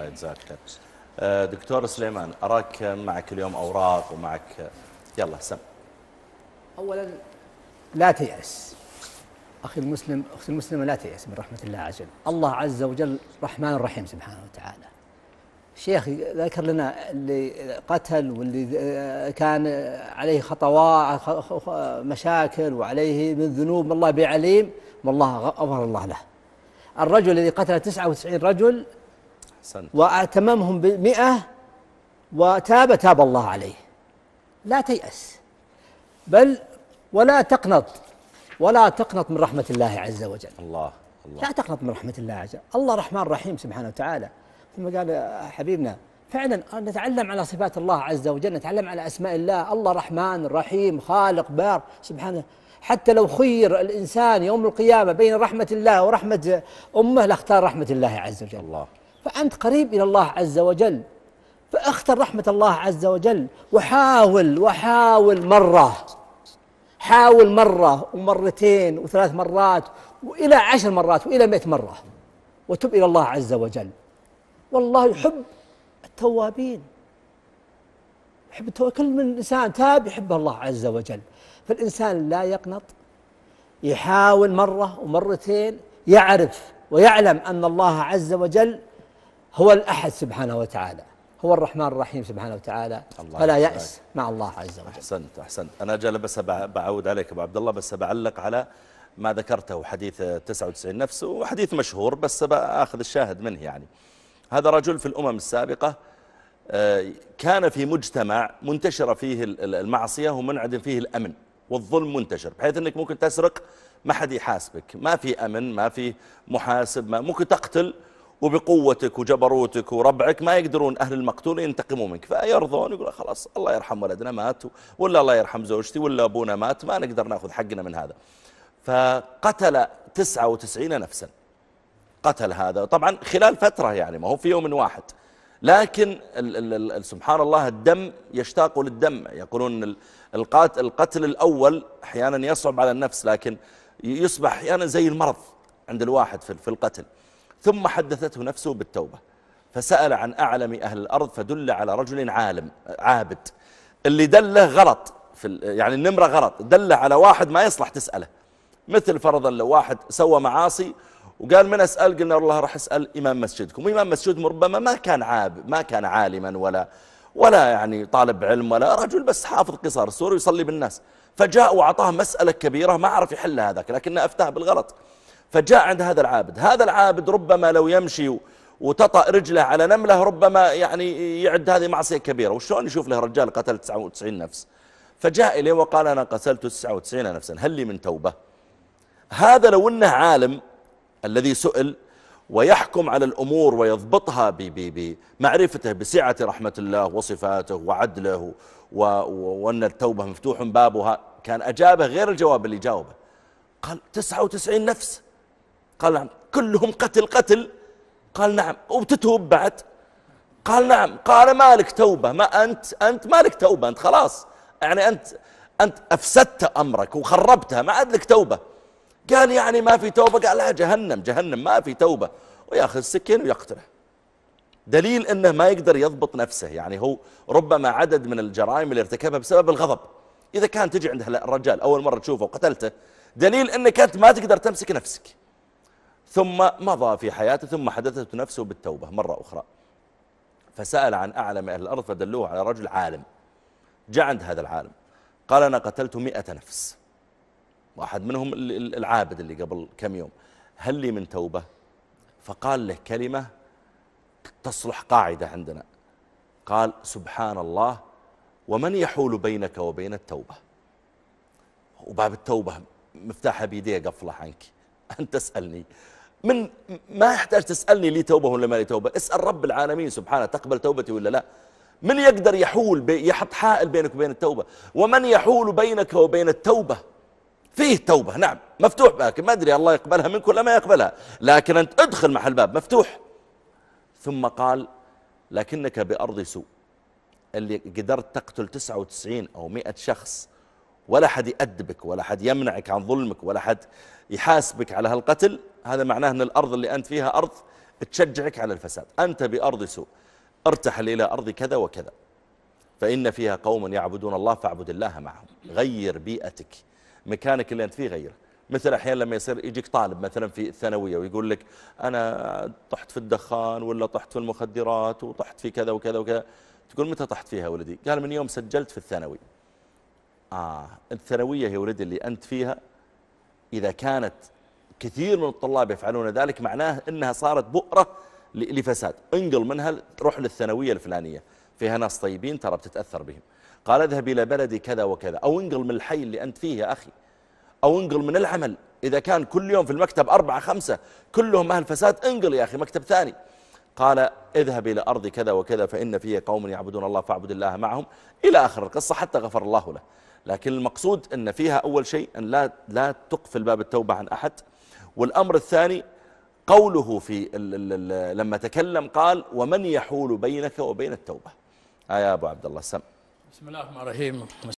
Uh, دكتور سليمان أراك معك اليوم أوراق ومعك يلا سم أولا لا تيأس أخي المسلم أختي المسلمة لا تيأس من رحمة الله عز وجل الله عز وجل رحمن الرحيم سبحانه وتعالى شيخ ذكر لنا اللي قتل واللي آه، كان عليه خطوات مشاكل وعليه من ذنوب الله بعليم والله غفر الله له الرجل الذي قتل 99 رجل أحسنت. وأتممهم بمئة وتاب تاب الله عليه لا تيأس بل ولا تقنط ولا تقنط من رحمة الله عز وجل الله, الله. لا تقنط من رحمة الله عز وجل الله رحمن رحيم سبحانه وتعالى ثم قال حبيبنا فعلا نتعلم على صفات الله عز وجل نتعلم على أسماء الله الله رحمن رحيم خالق بار سبحانه حتى لو خير الإنسان يوم القيامة بين رحمة الله ورحمة أمه لاختار رحمة الله عز وجل الله فأنت قريب إلى الله عز وجل فاختر رحمة الله عز وجل وحاول وحاول مرة حاول مرة ومرتين وثلاث مرات وإلى عشر مرات وإلى مئة مرة وتب إلى الله عز وجل والله يحب التوابين يحب التوابين كل من الإنسان تاب يحبه الله عز وجل فالإنسان لا يقنط يحاول مرة ومرتين يعرف ويعلم أن الله عز وجل هو الأحد سبحانه وتعالى هو الرحمن الرحيم سبحانه وتعالى الله فلا يأس مع الله عز وجل أحسنت أحسنت أنا جالب بس بعود عليك أبو عبد الله بس بعلق على ما ذكرته حديث 99 نفس وحديث مشهور بس بأخذ الشاهد منه يعني هذا رجل في الأمم السابقة آه، كان في مجتمع منتشرة فيه المعصية ومنعدم فيه الأمن والظلم منتشر بحيث أنك ممكن تسرق ما حد يحاسبك ما في أمن ما في محاسب ما ممكن تقتل وبقوتك وجبروتك وربعك ما يقدرون أهل المقتول ينتقموا منك فيرضون يقولون خلاص الله يرحم ولدنا مات ولا الله يرحم زوجتي ولا أبونا مات ما نقدر نأخذ حقنا من هذا فقتل 99 نفسا قتل هذا طبعا خلال فترة يعني ما هو في يوم واحد لكن سبحان الله الدم يشتاق للدم يقولون القاتل, القتل الأول أحيانا يصعب على النفس لكن يصبح أحيانا زي المرض عند الواحد في القتل ثم حدثته نفسه بالتوبة فسأل عن أعلم أهل الأرض فدل على رجل عالم عابد اللي دله غلط في يعني النمرة غلط دله على واحد ما يصلح تسأله مثل فرضا لو واحد سوى معاصي وقال من أسأل قلنا والله راح أسأل إمام مسجدكم وإمام مسجدكم ربما ما كان عاب ما كان عالما ولا ولا يعني طالب علم ولا رجل بس حافظ قصار السور ويصلي بالناس فجاء وعطاه مسألة كبيرة ما عرف يحلها هذاك لكنه أفتاه بالغلط فجاء عند هذا العابد هذا العابد ربما لو يمشي وتطأ رجله على نملة ربما يعني يعد هذه معصية كبيرة وشلون يشوف له رجال قتل 99 نفس فجاء إليه وقال أنا قتلت 99 نفسا هل لي من توبة هذا لو أنه عالم الذي سئل ويحكم على الأمور ويضبطها بمعرفته بسعة رحمة الله وصفاته وعدله وأن التوبة مفتوح بابها كان أجابه غير الجواب اللي جاوبه قال 99 نفس قال نعم كلهم قتل قتل قال نعم وبتتوب بعد قال نعم قال مالك توبة ما أنت أنت مالك توبة أنت خلاص يعني أنت أنت أفسدت أمرك وخربتها ما عاد لك توبة قال يعني ما في توبة قال لا جهنم جهنم ما في توبة وياخذ السكين ويقتله دليل أنه ما يقدر يضبط نفسه يعني هو ربما عدد من الجرائم اللي ارتكبها بسبب الغضب إذا كان تجي عند الرجال أول مرة تشوفه وقتلته دليل أنك أنت ما تقدر تمسك نفسك ثم مضى في حياته ثم حدثت نفسه بالتوبة مرة أخرى فسأل عن أعلم أهل الأرض فدلوه على رجل عالم جاء عند هذا العالم قال أنا قتلت مئة نفس واحد منهم العابد اللي قبل كم يوم هل لي من توبة فقال له كلمة تصلح قاعدة عندنا قال سبحان الله ومن يحول بينك وبين التوبة وباب التوبة مفتاحة بيديه قفله عنك أن تسألني من ما يحتاج تسألني لي توبة ولا ما لي توبة اسأل رب العالمين سبحانه تقبل توبتي ولا لا من يقدر يحول بي يحط حائل بينك وبين التوبة ومن يحول بينك وبين التوبة فيه توبة نعم مفتوح لكن ما أدري الله يقبلها منك ولا ما يقبلها لكن أنت ادخل محل الباب مفتوح ثم قال لكنك بأرض سوء اللي قدرت تقتل 99 أو 100 شخص ولا حد يأدبك ولا حد يمنعك عن ظلمك ولا حد يحاسبك على هالقتل هذا معناه أن الأرض اللي أنت فيها أرض تشجعك على الفساد أنت بأرض سوء ارتحل إلى أرض كذا وكذا فإن فيها قوم يعبدون الله فاعبد الله معهم غير بيئتك مكانك اللي أنت فيه غيره مثل أحيانا لما يصير يجيك طالب مثلا في الثانوية ويقول لك أنا طحت في الدخان ولا طحت في المخدرات وطحت في كذا وكذا وكذا تقول متى طحت فيها ولدي قال من يوم سجلت في الثانوي آه الثانوية يا ولدي اللي أنت فيها إذا كانت كثير من الطلاب يفعلون ذلك معناه أنها صارت بؤرة لفساد انقل منها روح للثانوية الفلانية فيها ناس طيبين ترى بتتأثر بهم قال اذهب إلى بلدي كذا وكذا أو انقل من الحي اللي أنت فيه يا أخي أو انقل من العمل إذا كان كل يوم في المكتب أربعة خمسة كلهم أهل فساد انقل يا أخي مكتب ثاني قال اذهب إلى أرض كذا وكذا فإن فيه قوم يعبدون الله فاعبد الله معهم إلى آخر القصة حتى غفر الله له لكن المقصود أن فيها أول شيء أن لا, لا تقفل باب التوبة عن أحد والأمر الثاني قوله في لما تكلم قال ومن يحول بينك وبين التوبة آية أبو عبد الله السم بسم الله الرحمن الرحيم